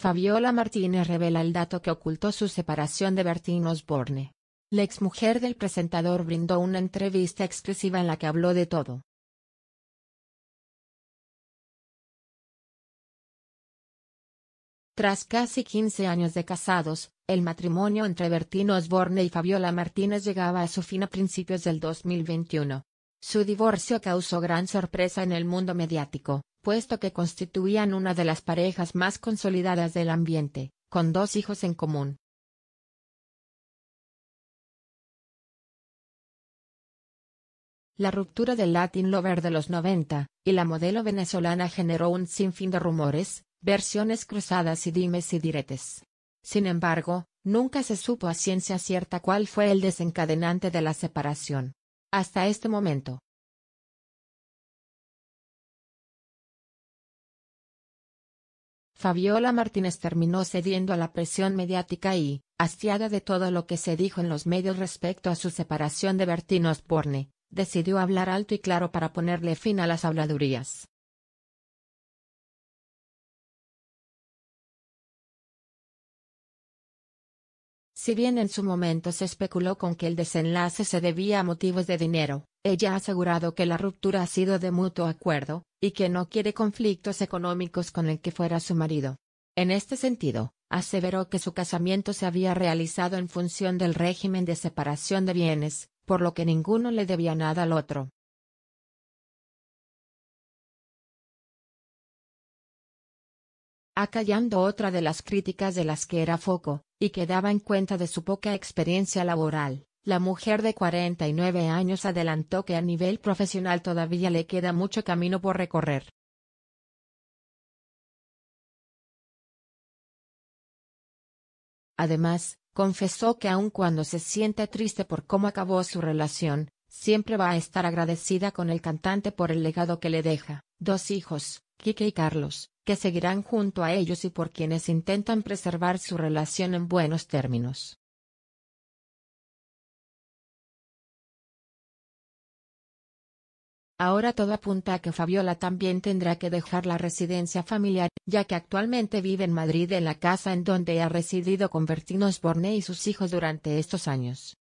Fabiola Martínez revela el dato que ocultó su separación de Bertín Osborne. La exmujer del presentador brindó una entrevista exclusiva en la que habló de todo. Tras casi 15 años de casados, el matrimonio entre Bertín Osborne y Fabiola Martínez llegaba a su fin a principios del 2021. Su divorcio causó gran sorpresa en el mundo mediático puesto que constituían una de las parejas más consolidadas del ambiente, con dos hijos en común. La ruptura del Latin Lover de los 90, y la modelo venezolana generó un sinfín de rumores, versiones cruzadas y dimes y diretes. Sin embargo, nunca se supo a ciencia cierta cuál fue el desencadenante de la separación. Hasta este momento, Fabiola Martínez terminó cediendo a la presión mediática y, hastiada de todo lo que se dijo en los medios respecto a su separación de Bertín Osborne, decidió hablar alto y claro para ponerle fin a las habladurías. Si bien en su momento se especuló con que el desenlace se debía a motivos de dinero, ella ha asegurado que la ruptura ha sido de mutuo acuerdo, y que no quiere conflictos económicos con el que fuera su marido. En este sentido, aseveró que su casamiento se había realizado en función del régimen de separación de bienes, por lo que ninguno le debía nada al otro. Acallando otra de las críticas de las que era foco, y que daba en cuenta de su poca experiencia laboral, la mujer de 49 años adelantó que a nivel profesional todavía le queda mucho camino por recorrer. Además, confesó que aun cuando se siente triste por cómo acabó su relación, siempre va a estar agradecida con el cantante por el legado que le deja, dos hijos, Kike y Carlos, que seguirán junto a ellos y por quienes intentan preservar su relación en buenos términos. Ahora todo apunta a que Fabiola también tendrá que dejar la residencia familiar, ya que actualmente vive en Madrid en la casa en donde ha residido con Bertino Osborne y sus hijos durante estos años.